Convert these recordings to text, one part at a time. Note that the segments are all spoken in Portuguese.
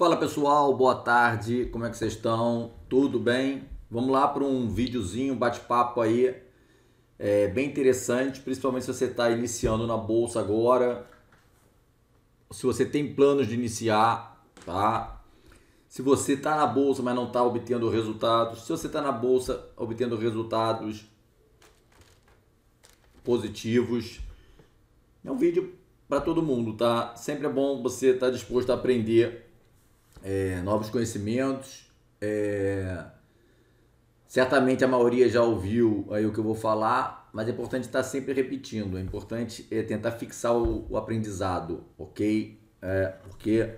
Fala pessoal, boa tarde, como é que vocês estão? Tudo bem? Vamos lá para um videozinho, bate-papo aí, é bem interessante, principalmente se você está iniciando na bolsa agora, se você tem planos de iniciar, tá? Se você está na bolsa, mas não está obtendo resultados, se você está na bolsa obtendo resultados positivos, é um vídeo para todo mundo, tá? Sempre é bom você estar tá disposto a aprender é, novos conhecimentos. É, certamente a maioria já ouviu aí o que eu vou falar, mas é importante estar sempre repetindo. É importante é, tentar fixar o, o aprendizado, ok? É, porque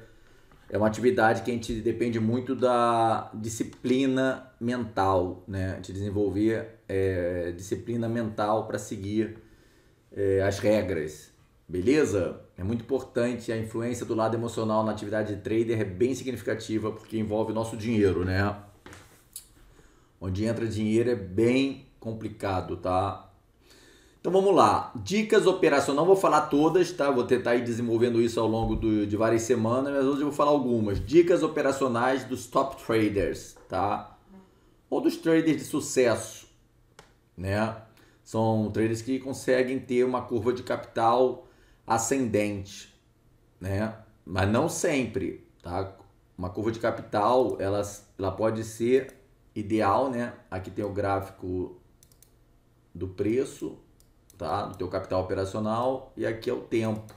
é uma atividade que a gente depende muito da disciplina mental, né? De desenvolver é, disciplina mental para seguir é, as regras. Beleza? É muito importante. A influência do lado emocional na atividade de trader é bem significativa porque envolve nosso dinheiro, né? Onde entra dinheiro é bem complicado, tá? Então vamos lá. Dicas operacionais. Não vou falar todas, tá? Vou tentar ir desenvolvendo isso ao longo do, de várias semanas, mas hoje eu vou falar algumas. Dicas operacionais dos top traders, tá? Ou dos traders de sucesso, né? São traders que conseguem ter uma curva de capital ascendente, né? Mas não sempre, tá? Uma curva de capital, ela, ela pode ser ideal, né? Aqui tem o gráfico do preço, tá? Do teu capital operacional e aqui é o tempo,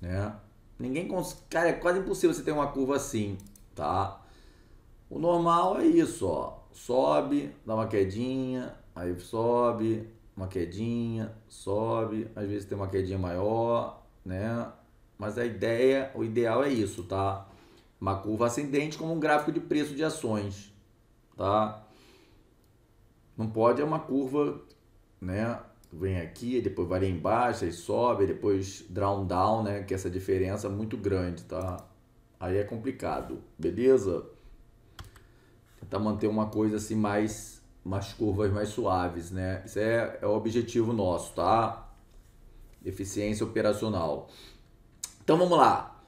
né? Ninguém cons... Cara, é quase impossível você ter uma curva assim, tá? O normal é isso, ó. Sobe, dá uma quedinha, aí sobe, uma quedinha, sobe, às vezes tem uma quedinha maior, né? Mas a ideia, o ideal é isso, tá? Uma curva ascendente como um gráfico de preço de ações, tá? Não pode é uma curva, né? Vem aqui, depois vai lá embaixo, aí sobe, depois drown down, né? Que é essa diferença é muito grande, tá? Aí é complicado, beleza? Tentar manter uma coisa assim mais umas curvas mais suaves, né? Isso é, é o objetivo nosso, tá? Eficiência operacional. Então vamos lá.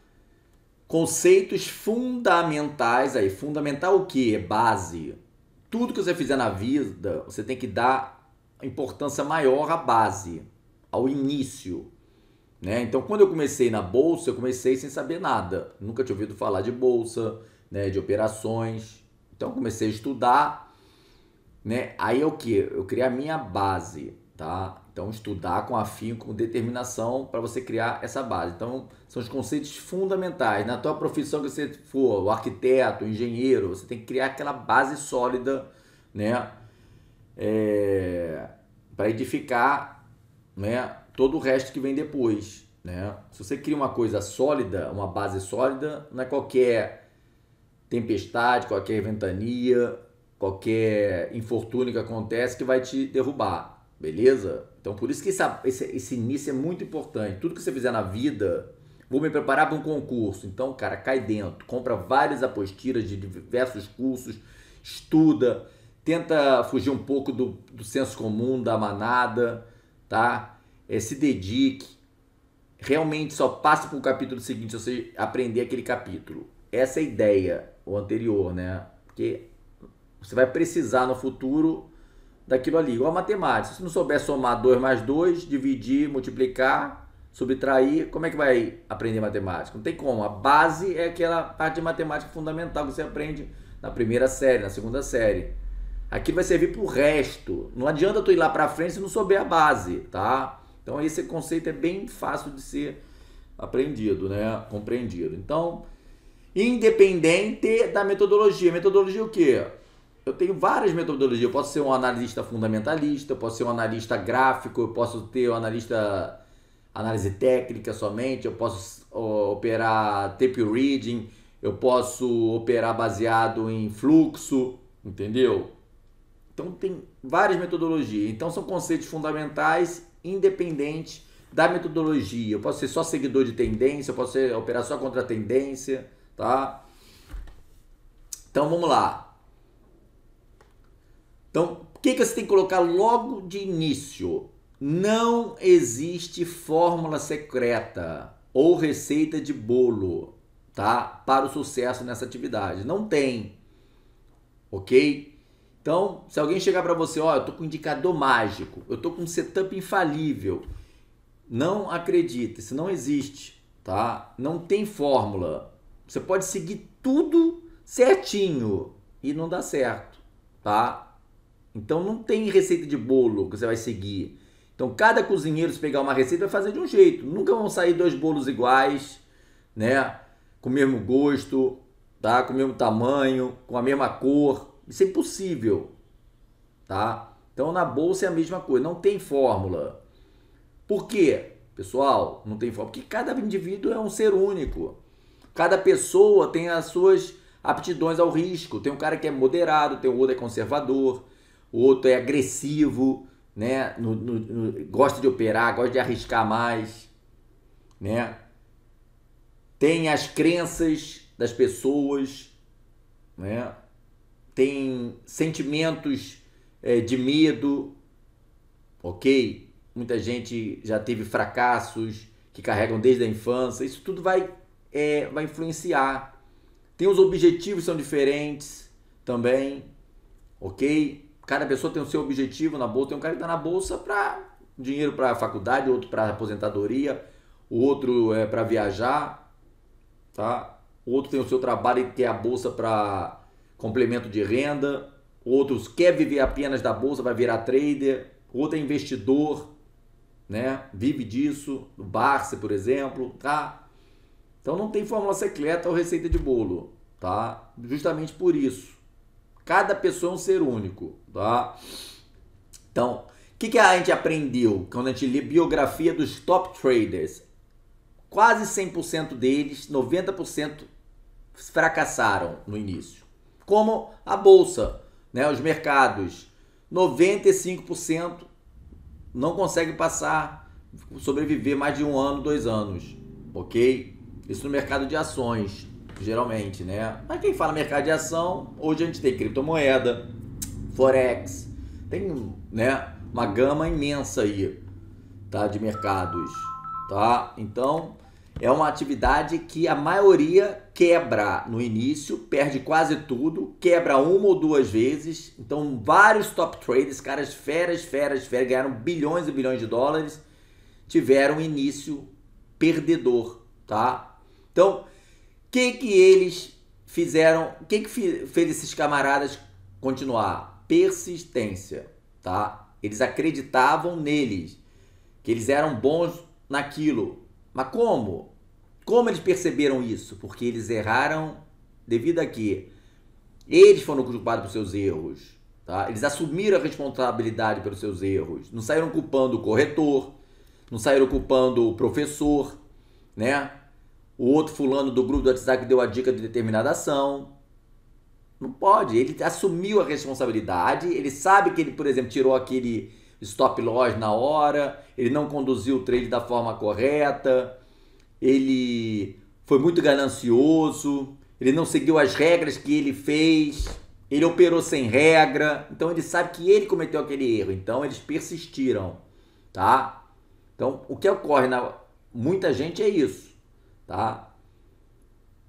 Conceitos fundamentais aí. Fundamental o que? É base. Tudo que você fizer na vida, você tem que dar importância maior à base, ao início. Né? Então, quando eu comecei na bolsa, eu comecei sem saber nada. Nunca tinha ouvido falar de bolsa, né, de operações. Então, comecei a estudar né? Aí é o que? Eu criei a minha base, tá? Então estudar com afinco, com determinação para você criar essa base. Então são os conceitos fundamentais. Na tua profissão que você for, o arquiteto, o engenheiro, você tem que criar aquela base sólida, né? É... para edificar, né? Todo o resto que vem depois, né? Se você cria uma coisa sólida, uma base sólida, não é qualquer tempestade, qualquer ventania, qualquer infortúnio que acontece que vai te derrubar, beleza? Então por isso que esse, esse, esse início é muito importante. Tudo que você fizer na vida, vou me preparar para um concurso. Então, cara, cai dentro, compra várias apostilas de diversos cursos, estuda, tenta fugir um pouco do, do senso comum, da manada, tá? É, se dedique. Realmente só passe para o capítulo seguinte, se você aprender aquele capítulo. Essa é a ideia, o anterior, né? Porque você vai precisar no futuro daquilo ali. Igual a matemática. Se não souber somar 2 mais 2, dividir, multiplicar, subtrair, como é que vai aprender matemática? Não tem como. A base é aquela parte de matemática fundamental que você aprende na primeira série, na segunda série. Aqui vai servir para o resto. Não adianta tu ir lá para frente se não souber a base, tá? Então esse conceito é bem fácil de ser aprendido, né? Compreendido. Então, independente da metodologia. Metodologia o quê? eu tenho várias metodologias. Eu posso ser um analista fundamentalista, eu posso ser um analista gráfico, eu posso ter um analista análise técnica somente, eu posso operar tape reading, eu posso operar baseado em fluxo, entendeu? Então tem várias metodologias. Então são conceitos fundamentais independente da metodologia. Eu posso ser só seguidor de tendência, eu posso ser, operar só contra a tendência, tá? Então vamos lá. Então, o que, que você tem que colocar logo de início? Não existe fórmula secreta ou receita de bolo, tá? Para o sucesso nessa atividade. Não tem. OK? Então, se alguém chegar para você, ó, oh, eu tô com indicador mágico, eu tô com um setup infalível, não acredita, isso não existe, tá? Não tem fórmula. Você pode seguir tudo certinho e não dá certo, tá? Então não tem receita de bolo que você vai seguir. Então cada cozinheiro se pegar uma receita vai fazer de um jeito. Nunca vão sair dois bolos iguais, né? Com o mesmo gosto, tá? Com o mesmo tamanho, com a mesma cor. Isso é impossível, tá? Então na bolsa é a mesma coisa, não tem fórmula. Por quê? Pessoal, não tem fórmula, porque cada indivíduo é um ser único. Cada pessoa tem as suas aptidões ao risco. Tem um cara que é moderado, tem outro é conservador o outro é agressivo, né? No, no, no, gosta de operar, gosta de arriscar mais, né? Tem as crenças das pessoas, né? Tem sentimentos é, de medo, ok? Muita gente já teve fracassos que carregam desde a infância. Isso tudo vai, é, vai influenciar. Tem os objetivos são diferentes também, ok? Cada pessoa tem o seu objetivo na bolsa. Tem um cara que está na bolsa para dinheiro para faculdade, outro para aposentadoria, o outro é para viajar, tá? O outro tem o seu trabalho e quer a bolsa para complemento de renda. Outros quer viver apenas da bolsa, vai virar trader. Outro é investidor, né? Vive disso, do Barça, por exemplo, tá? Então não tem fórmula secreta ou receita de bolo, tá? Justamente por isso. Cada pessoa é um ser único, tá? Então, o que, que a gente aprendeu quando a gente lê biografia dos top traders? Quase 100% deles, 90% fracassaram no início. Como a bolsa, né, os mercados, 95% não consegue passar, sobreviver mais de um ano, dois anos, ok? Isso no mercado de ações geralmente, né? Mas quem fala mercado de ação, hoje a gente tem criptomoeda, forex, tem, né, uma gama imensa aí, tá, de mercados, tá? Então, é uma atividade que a maioria quebra no início, perde quase tudo, quebra uma ou duas vezes. Então, vários top traders, caras feras, feras, feras, ganharam bilhões e bilhões de dólares, tiveram início perdedor, tá? Então, que que eles fizeram, o que que fez esses camaradas continuar? Persistência, tá? Eles acreditavam neles, que eles eram bons naquilo. Mas como? Como eles perceberam isso? Porque eles erraram devido a quê? Eles foram culpados por seus erros, tá? Eles assumiram a responsabilidade pelos seus erros. Não saíram culpando o corretor, não saíram culpando o professor, né? o outro fulano do grupo do WhatsApp deu a dica de determinada ação. Não pode. Ele assumiu a responsabilidade, ele sabe que ele, por exemplo, tirou aquele stop loss na hora, ele não conduziu o trade da forma correta, ele foi muito ganancioso, ele não seguiu as regras que ele fez, ele operou sem regra, então ele sabe que ele cometeu aquele erro, então eles persistiram, tá? Então, o que ocorre na muita gente é isso tá?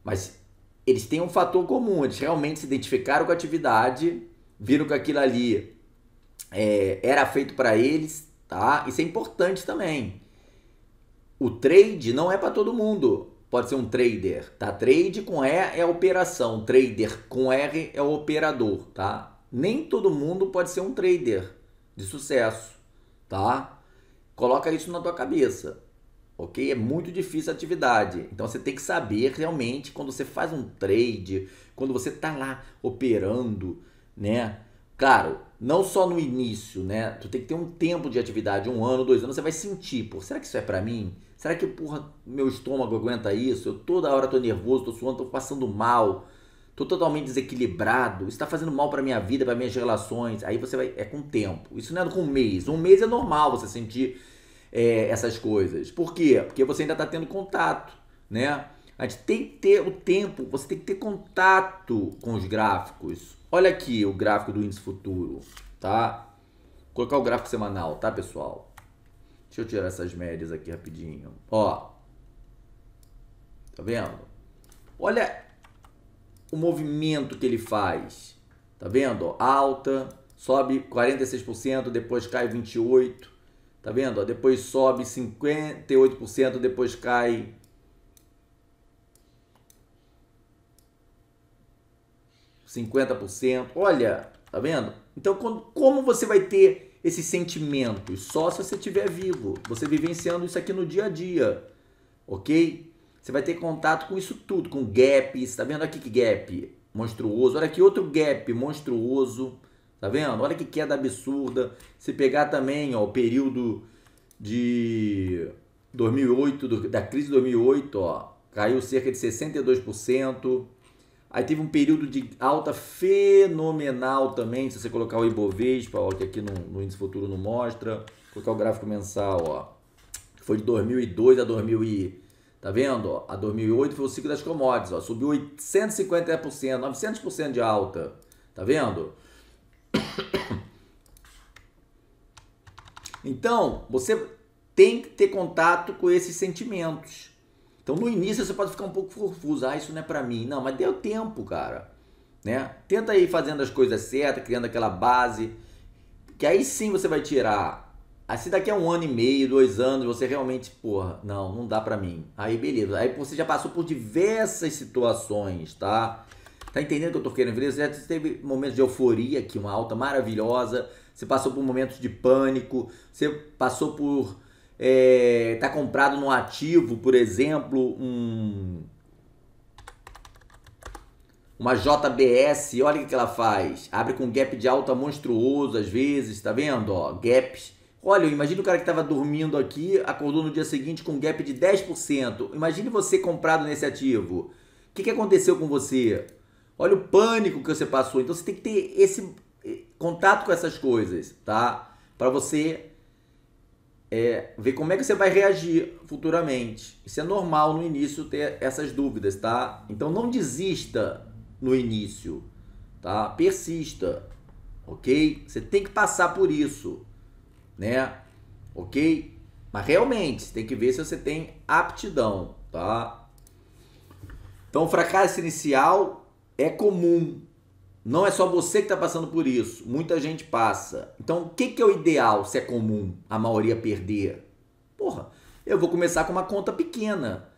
Mas eles têm um fator comum, eles realmente se identificaram com a atividade, viram que aquilo ali é, era feito para eles, tá? Isso é importante também. O trade não é para todo mundo. Pode ser um trader, tá? Trade com E é operação, trader com R é operador, tá? Nem todo mundo pode ser um trader de sucesso, tá? Coloca isso na tua cabeça ok? É muito difícil a atividade. Então você tem que saber realmente quando você faz um trade, quando você está lá operando, né? Claro, não só no início, né? Tu tem que ter um tempo de atividade, um ano, dois anos, você vai sentir, pô, será que isso é para mim? Será que, porra, meu estômago aguenta isso? Eu toda hora tô nervoso, tô suando, tô passando mal, tô totalmente desequilibrado, isso tá fazendo mal pra minha vida, para minhas relações. Aí você vai, é com tempo. Isso não é com um mês. Um mês é normal você sentir é, essas coisas. Por quê? Porque você ainda está tendo contato, né? A gente tem que ter o tempo, você tem que ter contato com os gráficos. Olha aqui o gráfico do índice futuro, tá? Vou colocar é o gráfico semanal, tá, pessoal? Deixa eu tirar essas médias aqui rapidinho. Ó. Tá vendo? Olha o movimento que ele faz. Tá vendo? Alta, sobe 46%, depois cai 28%. Tá vendo? Depois sobe 58%, depois cai. ...50%, olha, tá vendo? Então, quando, como você vai ter esses sentimentos? Só se você estiver vivo, você vivenciando isso aqui no dia a dia, ok? Você vai ter contato com isso tudo, com gaps, tá vendo aqui que gap monstruoso? Olha aqui outro gap monstruoso, Tá vendo? Olha que queda absurda. Se pegar também ó, o período de 2008, do, da crise de 2008, ó, caiu cerca de 62%. Aí teve um período de alta fenomenal também, se você colocar o Ibovespa, ó, que aqui no, no índice futuro não mostra, colocar o gráfico mensal, ó, foi de 2002 a 2000 e, tá vendo? Ó, a 2008 foi o ciclo das commodities, ó, subiu 850%, 900% de alta, tá vendo? Então, você tem que ter contato com esses sentimentos. Então, no início você pode ficar um pouco confuso, ah, isso não é para mim. Não, mas deu tempo, cara. Né? Tenta ir fazendo as coisas certas, criando aquela base, que aí sim você vai tirar. Assim, daqui a um ano e meio, dois anos, você realmente, porra, não, não dá pra mim. Aí, beleza. Aí você já passou por diversas situações, tá? Tá entendendo o que eu tô querendo ver? Você teve momentos de euforia aqui, uma alta maravilhosa. Você passou por momentos de pânico. Você passou por. É, tá comprado num ativo, por exemplo, um. Uma JBS, olha o que ela faz. Abre com um gap de alta monstruoso às vezes, tá vendo? Ó, gaps. Olha, imagina o cara que estava dormindo aqui, acordou no dia seguinte com um gap de 10%. Imagine você comprado nesse ativo. O que, que aconteceu com você? Olha o pânico que você passou. Então você tem que ter esse eh, contato com essas coisas, tá? Para você é, ver como é que você vai reagir futuramente. Isso é normal no início ter essas dúvidas, tá? Então não desista no início, tá? Persista, ok? Você tem que passar por isso, né? Ok? Mas realmente, você tem que ver se você tem aptidão, tá? Então, fracasso inicial é comum. Não é só você que está passando por isso. Muita gente passa. Então, o que, que é o ideal se é comum a maioria perder? Porra, eu vou começar com uma conta pequena.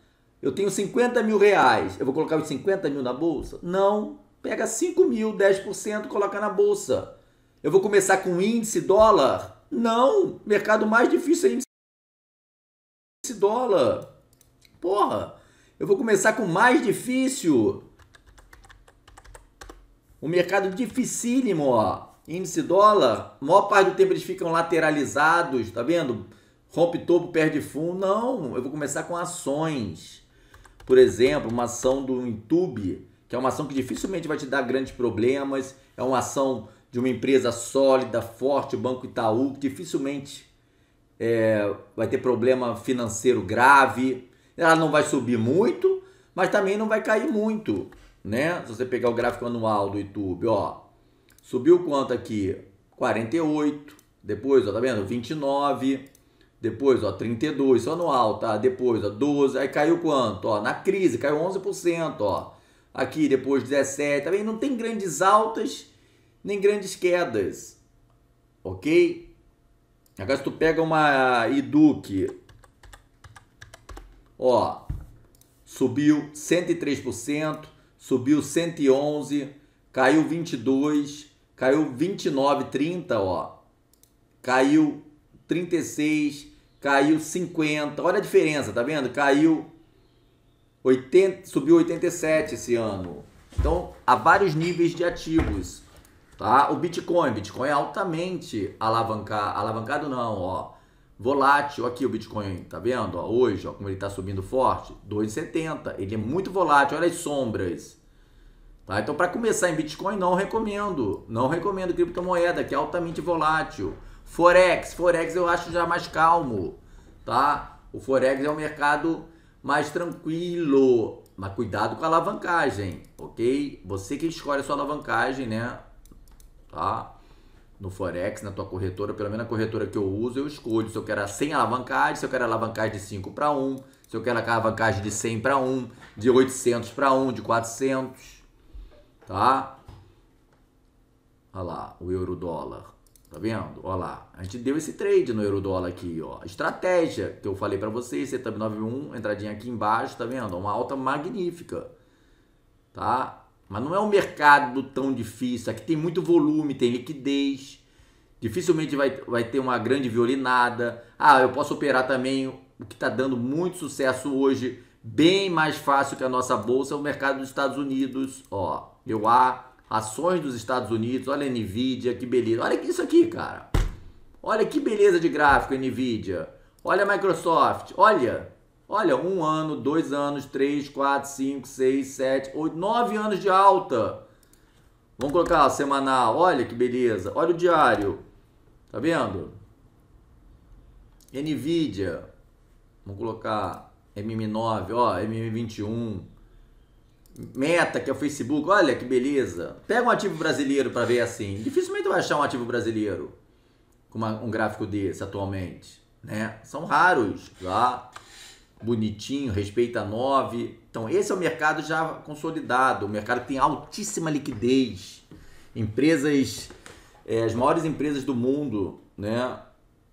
Eu tenho 50 mil reais. Eu vou colocar os 50 mil na bolsa? Não. Pega 5 mil, 10%, coloca na bolsa. Eu vou começar com índice dólar? Não. Mercado mais difícil é índice dólar. Porra. Eu vou começar com mais difícil. Um mercado dificílimo, ó. Índice dólar, maior parte do tempo eles ficam lateralizados, tá vendo? Rompe topo, perde fundo. Não, eu vou começar com ações. Por exemplo, uma ação do YouTube, que é uma ação que dificilmente vai te dar grandes problemas. É uma ação de uma empresa sólida, forte, o Banco Itaú, que dificilmente é, vai ter problema financeiro grave. Ela não vai subir muito, mas também não vai cair muito né? Se você pegar o gráfico anual do YouTube, ó, subiu quanto aqui? 48, depois, ó, tá vendo? 29, depois, ó, 32, isso anual, tá? Depois, ó, 12, aí caiu quanto? Ó, na crise caiu 11%, ó. Aqui depois 17, tá vendo? Não tem grandes altas nem grandes quedas. OK? Agora se tu pega uma iduk, ó, subiu 103%, subiu 111, caiu 22, caiu 29, 30, ó. Caiu 36, caiu 50. Olha a diferença, tá vendo? Caiu 80, subiu 87 esse ano. Então, há vários níveis de ativos, tá? O Bitcoin, Bitcoin é altamente alavancar, alavancado não, ó volátil. Aqui o Bitcoin, tá vendo? Ó, hoje, ó, como ele está subindo forte, 2,70. Ele é muito volátil, olha as sombras. Tá? Então, para começar em Bitcoin, não recomendo. Não recomendo criptomoeda, que é altamente volátil. Forex, Forex eu acho já mais calmo, tá? O Forex é um mercado mais tranquilo, mas cuidado com a alavancagem, ok? Você que escolhe a sua alavancagem, né? Tá? no Forex, na tua corretora, pelo menos a corretora que eu uso, eu escolho se eu quero a 100 alavancagem, se eu quero alavancagem de 5 para 1, se eu quero alavancagem de 100 para 1, de 800 para 1, de 400, tá? Olha lá, o euro dólar. Tá vendo? Olha lá. A gente deu esse trade no euro dólar aqui, ó. Estratégia que eu falei para vocês, setup tá 91, entradinha aqui embaixo, tá vendo? Uma alta magnífica. Tá? Mas não é um mercado tão difícil. Aqui tem muito volume, tem liquidez. Dificilmente vai, vai ter uma grande violinada. Ah, eu posso operar também o que está dando muito sucesso hoje, bem mais fácil que a nossa bolsa, é o mercado dos Estados Unidos. Ó, eu há ações dos Estados Unidos. Olha a Nvidia, que beleza. Olha isso aqui, cara. Olha que beleza de gráfico, Nvidia. Olha a Microsoft. Olha, Olha, um ano, dois anos, três, quatro, cinco, seis, sete, oito, nove anos de alta. Vamos colocar semanal. Olha que beleza. Olha o diário. Tá vendo? Nvidia. Vamos colocar MM9, ó, MM21. Meta, que é o Facebook. Olha que beleza. Pega um ativo brasileiro para ver assim. Dificilmente vai achar um ativo brasileiro com uma, um gráfico desse atualmente, né? São raros, tá? bonitinho, respeita 9. Então, esse é o mercado já consolidado, o mercado que tem altíssima liquidez. Empresas, é, as maiores empresas do mundo, né,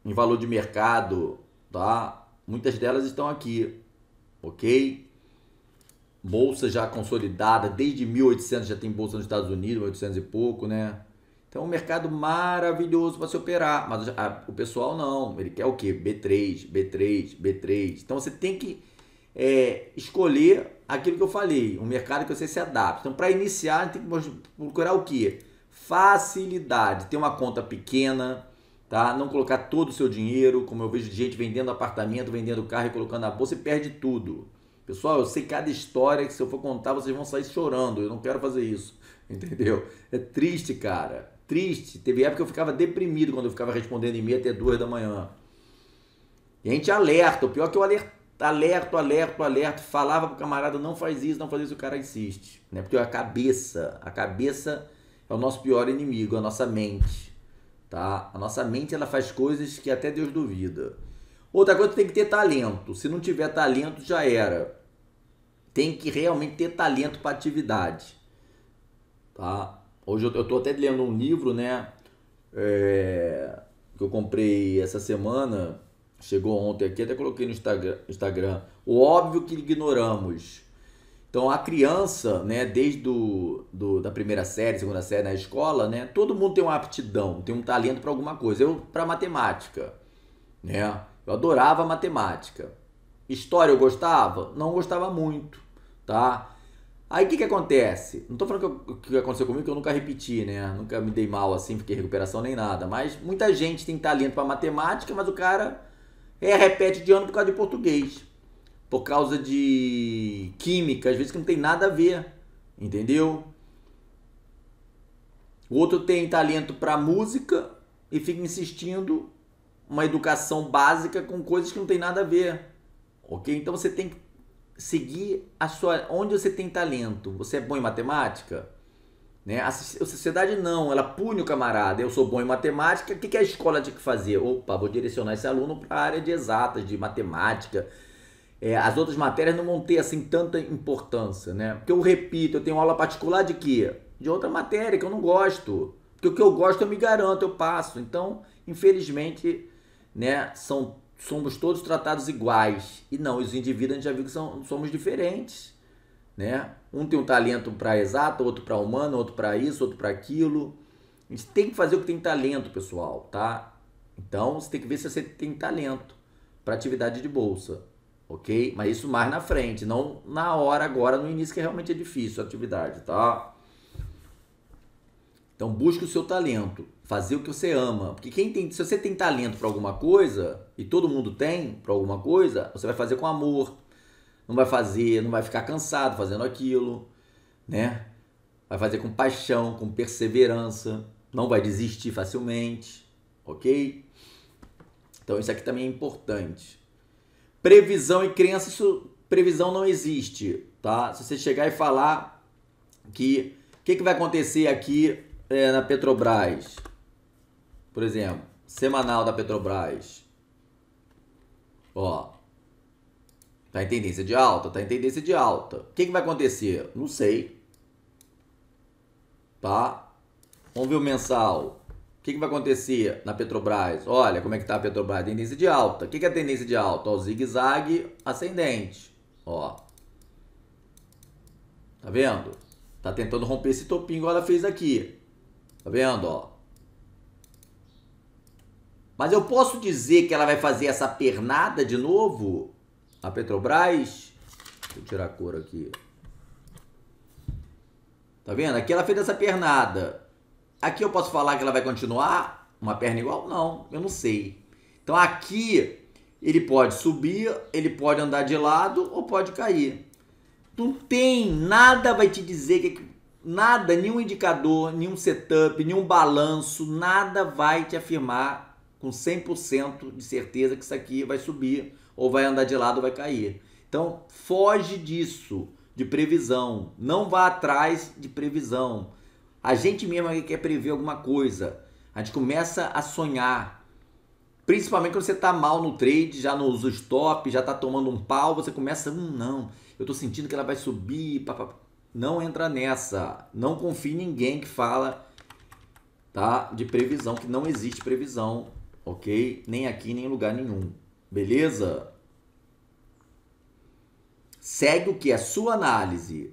em valor de mercado, tá? Muitas delas estão aqui, ok? Bolsa já consolidada, desde 1800 já tem bolsa nos Estados Unidos, 1800 e pouco, né? Então, é um mercado maravilhoso para se operar, mas a, o pessoal não, ele quer o quê? B3, B3, B3. Então, você tem que é, escolher aquilo que eu falei, um mercado que você se adapta. Então, para iniciar, tem que procurar o quê? Facilidade, ter uma conta pequena, tá? Não colocar todo o seu dinheiro, como eu vejo gente vendendo apartamento, vendendo carro e colocando na bolsa Você perde tudo. Pessoal, eu sei cada história que se eu for contar vocês vão sair chorando. Eu não quero fazer isso, entendeu? É triste, cara triste. Teve época que eu ficava deprimido quando eu ficava respondendo e-mail até duas da manhã. E a gente alerta. O pior é que eu alerto, alerto, alerto, alerto. Falava pro camarada, não faz isso, não faz isso, o cara insiste. Né? Porque a cabeça, a cabeça é o nosso pior inimigo, a nossa mente. Tá? A nossa mente ela faz coisas que até Deus duvida. Outra coisa, tem que ter talento. Se não tiver talento, já era. Tem que realmente ter talento para atividade. Tá? Hoje eu estou até lendo um livro, né? É, que eu comprei essa semana, chegou ontem aqui, até coloquei no Instagram, Instagram. O óbvio que ignoramos. Então a criança, né, desde do, do, da primeira série, segunda série na escola, né, todo mundo tem uma aptidão, tem um talento para alguma coisa. Eu para matemática, né? Eu adorava matemática. História eu gostava, não gostava muito, tá? Aí o que, que acontece? Não estou falando que, o que aconteceu comigo, que eu nunca repeti, né? Nunca me dei mal assim, fiquei recuperação nem nada. Mas muita gente tem talento para matemática, mas o cara é, repete de ano por causa de português. Por causa de química, às vezes que não tem nada a ver. Entendeu? O outro tem talento para música e fica insistindo uma educação básica com coisas que não tem nada a ver. Ok? Então você tem que seguir a sua onde você tem talento. Você é bom em matemática? Né? A sociedade não, ela pune o camarada. Eu sou bom em matemática, o que, que a escola tinha que fazer? Opa, vou direcionar esse aluno para a área de exatas, de matemática. É, as outras matérias não vão ter assim tanta importância, né? Porque eu repito, eu tenho aula particular de quê? De outra matéria que eu não gosto. Porque o que eu gosto eu me garanto, eu passo. Então, infelizmente, né, são somos todos tratados iguais. E não, os indivíduos a gente já viu que são, somos diferentes. Né? Um tem um talento para exato, outro para humano, outro para isso, outro para aquilo. A gente tem que fazer o que tem talento, pessoal, tá? Então você tem que ver se você tem talento para atividade de bolsa, ok? Mas isso mais na frente, não na hora agora, no início que realmente é difícil a atividade, tá? Então busque o seu talento, fazer o que você ama, porque quem tem, se você tem talento para alguma coisa e todo mundo tem para alguma coisa, você vai fazer com amor, não vai fazer, não vai ficar cansado fazendo aquilo, né? Vai fazer com paixão, com perseverança, não vai desistir facilmente, ok? Então isso aqui também é importante. Previsão e crença, isso, previsão não existe, tá? Se você chegar e falar que o que, que vai acontecer aqui é, na Petrobras, por exemplo, semanal da Petrobras, ó, tá em tendência de alta, tá em tendência de alta. O que, que vai acontecer? Não sei. Tá? Vamos ver o mensal. O que, que vai acontecer na Petrobras? Olha como é que tá a Petrobras, tendência de alta. O que, que é tendência de alta? Ó, zigue-zague ascendente, ó. Tá vendo? Tá tentando romper esse topinho, igual ela fez aqui. Tá vendo, ó? Mas eu posso dizer que ela vai fazer essa pernada de novo? A Petrobras? Deixa eu tirar a cor aqui. Tá vendo? Aqui ela fez essa pernada. Aqui eu posso falar que ela vai continuar uma perna igual? Não, eu não sei. Então aqui ele pode subir, ele pode andar de lado ou pode cair. Não tem nada vai te dizer que Nada, nenhum indicador, nenhum setup, nenhum balanço, nada vai te afirmar com 100% de certeza que isso aqui vai subir ou vai andar de lado ou vai cair. Então, foge disso, de previsão. Não vá atrás de previsão. A gente mesmo quer prever alguma coisa. A gente começa a sonhar. Principalmente quando você está mal no trade, já nos stop, já está tomando um pau, você começa, hum, não, eu estou sentindo que ela vai subir, papapá não entra nessa. Não confie em ninguém que fala tá, de previsão, que não existe previsão, ok? Nem aqui, nem em lugar nenhum. Beleza? Segue o que é sua análise.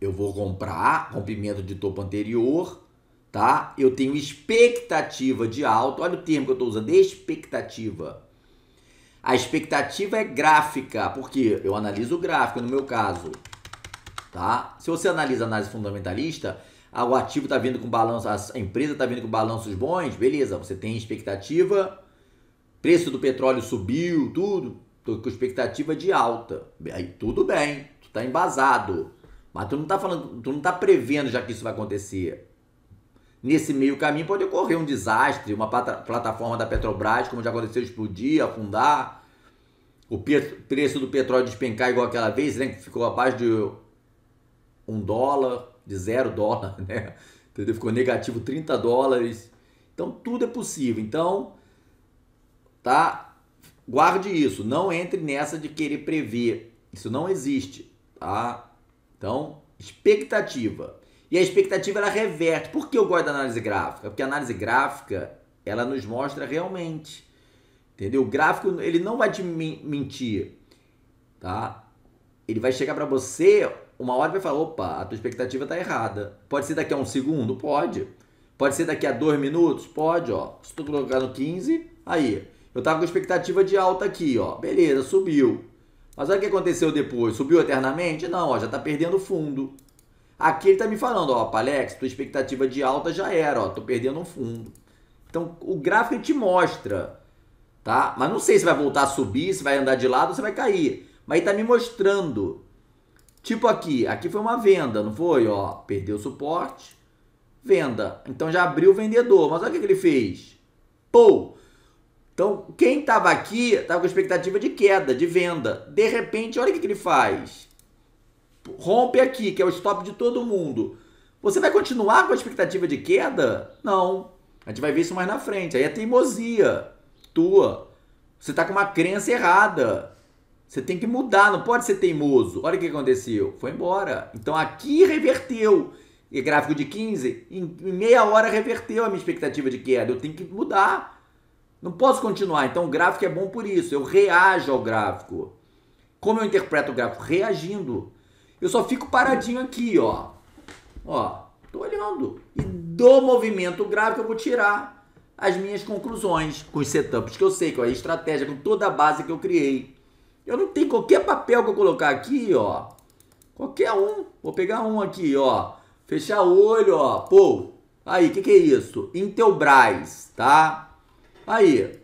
Eu vou comprar rompimento de topo anterior, tá? Eu tenho expectativa de alta. Olha o termo que eu estou usando, expectativa. A expectativa é gráfica, porque eu analiso o gráfico no meu caso. Tá? Se você analisa a análise fundamentalista, o ativo está vindo com balanço, a empresa está vindo com balanços bons, beleza, você tem expectativa, preço do petróleo subiu, tudo, tô com expectativa de alta. Aí tudo bem, tu tá embasado. Mas tu não tá falando, tu não tá prevendo já que isso vai acontecer. Nesse meio caminho pode ocorrer um desastre, uma plataforma da Petrobras, como já aconteceu, explodir, afundar, o preço do petróleo despencar igual aquela vez, né, que ficou abaixo de um dólar, de zero dólar, né? Entendeu? Ficou negativo 30 dólares. Então tudo é possível. Então, tá? Guarde isso. Não entre nessa de querer prever. Isso não existe, tá? Então, expectativa. E a expectativa ela reverte. Por que eu gosto da análise gráfica? Porque a análise gráfica ela nos mostra realmente. Entendeu? O gráfico ele não vai te mentir, tá? Ele vai chegar para você uma hora vai falar, opa, a tua expectativa está errada. Pode ser daqui a um segundo? Pode. Pode ser daqui a dois minutos? Pode, ó. Se tu colocar no 15, aí. Eu tava com expectativa de alta aqui, ó. Beleza, subiu. Mas olha o que aconteceu depois. Subiu eternamente? Não, ó, já tá perdendo fundo. Aqui ele tá me falando, ó, Palex, tua expectativa de alta já era, ó, tô perdendo um fundo. Então, o gráfico te mostra, tá? Mas não sei se vai voltar a subir, se vai andar de lado, se vai cair. Mas ele tá me mostrando Tipo aqui, aqui foi uma venda, não foi? Ó, perdeu o suporte, venda. Então já abriu o vendedor, mas olha o que, que ele fez. Pou! Então, quem estava aqui, estava com expectativa de queda, de venda. De repente, olha o que, que ele faz. Rompe aqui, que é o stop de todo mundo. Você vai continuar com a expectativa de queda? Não. A gente vai ver isso mais na frente. Aí é teimosia tua. Você está com uma crença errada. Você tem que mudar, não pode ser teimoso. Olha o que aconteceu. Foi embora. Então aqui reverteu. E gráfico de 15, em meia hora reverteu a minha expectativa de queda. Eu tenho que mudar. Não posso continuar. Então o gráfico é bom por isso. Eu reajo ao gráfico. Como eu interpreto o gráfico? Reagindo. Eu só fico paradinho aqui, ó. Ó, tô olhando. E do movimento gráfico eu vou tirar as minhas conclusões com os setups que eu sei, com é a estratégia, com toda a base que eu criei. Eu não tenho qualquer papel que eu colocar aqui, ó. Qualquer um. Vou pegar um aqui, ó. Fechar o olho, ó. Pô, aí, o que, que é isso? Intelbras, tá? Aí,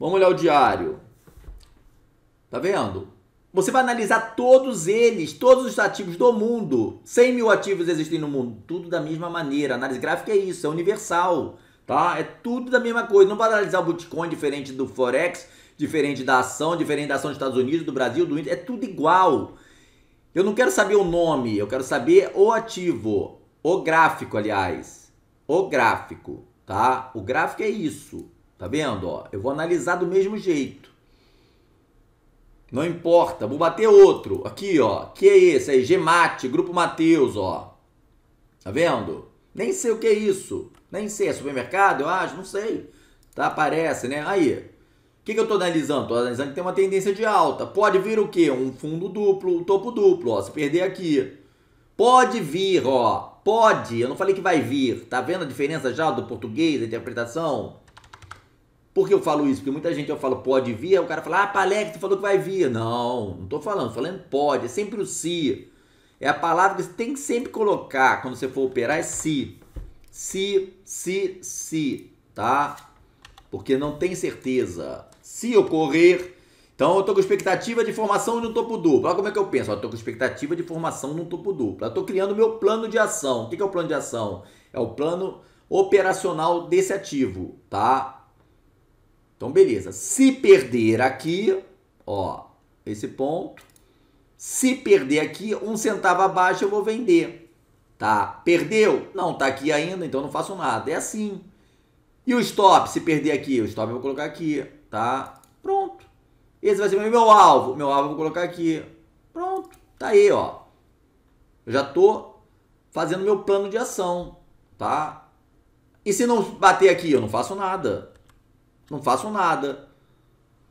vamos olhar o diário. Tá vendo? Você vai analisar todos eles, todos os ativos do mundo. 100 mil ativos existem no mundo, tudo da mesma maneira. análise gráfica é isso, é universal, tá? É tudo da mesma coisa. Não vai analisar o Bitcoin diferente do Forex, diferente da ação, diferente da ação dos Estados Unidos, do Brasil, do Índio, é tudo igual. Eu não quero saber o nome, eu quero saber o ativo, o gráfico, aliás. O gráfico, tá? O gráfico é isso, tá vendo? Ó, eu vou analisar do mesmo jeito. Não importa, vou bater outro. Aqui, ó, que é esse aí? É Gemate, Grupo Mateus, ó. Tá vendo? Nem sei o que é isso. Nem sei, é supermercado, eu acho, não sei. Tá, aparece, né? Aí, que, que eu estou analisando? Estou analisando que tem uma tendência de alta. Pode vir o quê? Um fundo duplo, um topo duplo, ó, se perder aqui. Pode vir, ó, pode. Eu não falei que vai vir. Tá vendo a diferença já do português, da interpretação? Por que eu falo isso? Porque muita gente eu falo pode vir, o cara fala, ah, Palec, tu falou que vai vir. Não, não estou falando, tô falando pode, é sempre o se. É a palavra que você tem que sempre colocar quando você for operar, é se. Se, se, se, tá? Porque não tem certeza se ocorrer. Então eu estou com expectativa de formação no topo duplo. Olha como é que eu penso. Estou com expectativa de formação no topo duplo. Estou criando o meu plano de ação. O que é o plano de ação? É o plano operacional desse ativo, tá? Então beleza. Se perder aqui, ó, esse ponto. Se perder aqui, um centavo abaixo eu vou vender, tá? Perdeu? Não, tá aqui ainda, então não faço nada. É assim. E o stop? Se perder aqui, o stop eu vou colocar aqui tá pronto. Esse vai ser meu alvo. Meu alvo eu vou colocar aqui. Pronto, tá aí, ó. Eu já tô fazendo meu plano de ação, tá? E se não bater aqui, eu não faço nada. Não faço nada.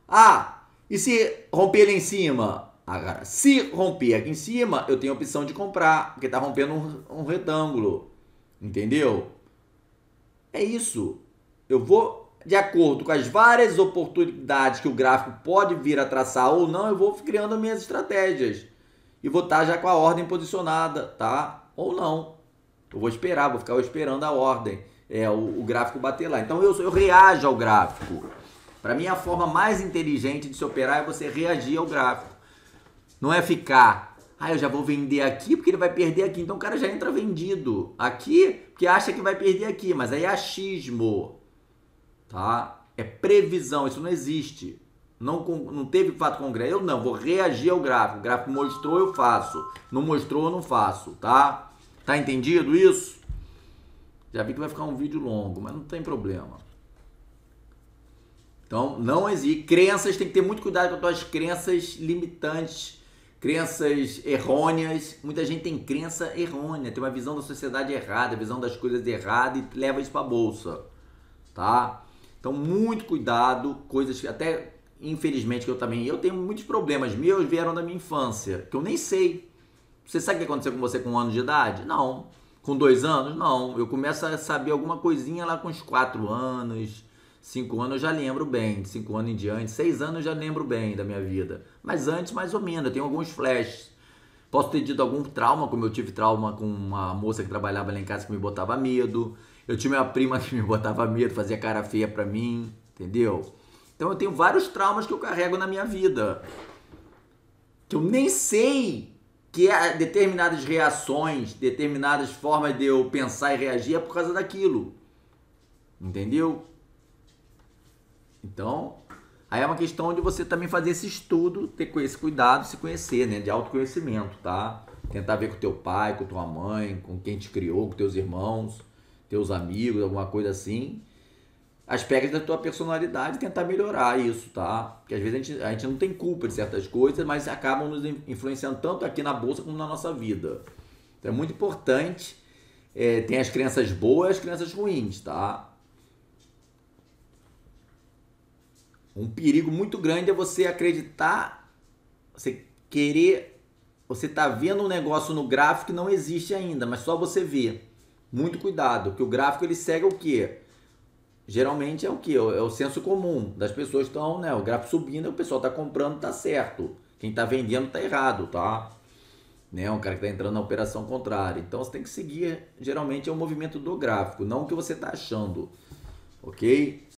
Ah, e se romper ele em cima? Agora, se romper aqui em cima, eu tenho a opção de comprar, porque tá rompendo um, um retângulo. Entendeu? É isso. Eu vou de acordo com as várias oportunidades que o gráfico pode vir a traçar ou não, eu vou criando minhas estratégias. E vou estar tá já com a ordem posicionada, tá? Ou não. Eu vou esperar, vou ficar esperando a ordem, é, o, o gráfico bater lá. Então eu, eu reajo ao gráfico. Para mim, a forma mais inteligente de se operar é você reagir ao gráfico. Não é ficar ah, eu já vou vender aqui porque ele vai perder aqui. Então o cara já entra vendido aqui porque acha que vai perder aqui, mas aí é achismo tá? É previsão, isso não existe. Não, não teve fato concreto. Eu não, vou reagir ao gráfico. O gráfico mostrou, eu faço. Não mostrou, eu não faço, tá? Tá entendido isso? Já vi que vai ficar um vídeo longo, mas não tem problema. Então, não existe. Crenças, tem que ter muito cuidado com as tuas crenças limitantes, crenças errôneas. Muita gente tem crença errônea, tem uma visão da sociedade errada, visão das coisas errada e leva isso pra bolsa, tá? Então, muito cuidado, coisas que até infelizmente que eu também eu tenho muitos problemas meus vieram da minha infância, que eu nem sei. Você sabe o que aconteceu com você com um ano de idade? Não. Com dois anos? Não. Eu começo a saber alguma coisinha lá com os quatro anos, cinco anos eu já lembro bem, de cinco anos em diante, seis anos eu já lembro bem da minha vida. Mas antes, mais ou menos, eu tenho alguns flashes. Posso ter tido algum trauma, como eu tive trauma com uma moça que trabalhava lá em casa que me botava medo. Eu tinha uma prima que me botava medo, fazia cara feia pra mim, entendeu? Então eu tenho vários traumas que eu carrego na minha vida. Que eu nem sei que é determinadas reações, determinadas formas de eu pensar e reagir é por causa daquilo. Entendeu? Então, aí é uma questão de você também fazer esse estudo, ter esse cuidado, se conhecer, né? De autoconhecimento, tá? Tentar ver com teu pai, com tua mãe, com quem te criou, com teus irmãos teus amigos, alguma coisa assim, aspectos da tua personalidade tentar melhorar isso, tá? Porque às vezes a gente, a gente não tem culpa de certas coisas, mas acabam nos influenciando tanto aqui na bolsa como na nossa vida. Então é muito importante. É, tem as crenças boas e as crenças ruins, tá? Um perigo muito grande é você acreditar, você querer, você tá vendo um negócio no gráfico que não existe ainda, mas só você vê. Muito cuidado, que o gráfico ele segue o quê? Geralmente é o que? É, é o senso comum das pessoas estão, né? O gráfico subindo, o pessoal está comprando, tá certo. Quem está vendendo tá errado, tá? Né? Um cara que está entrando na operação contrária. Então você tem que seguir, geralmente é o movimento do gráfico, não o que você está achando, ok?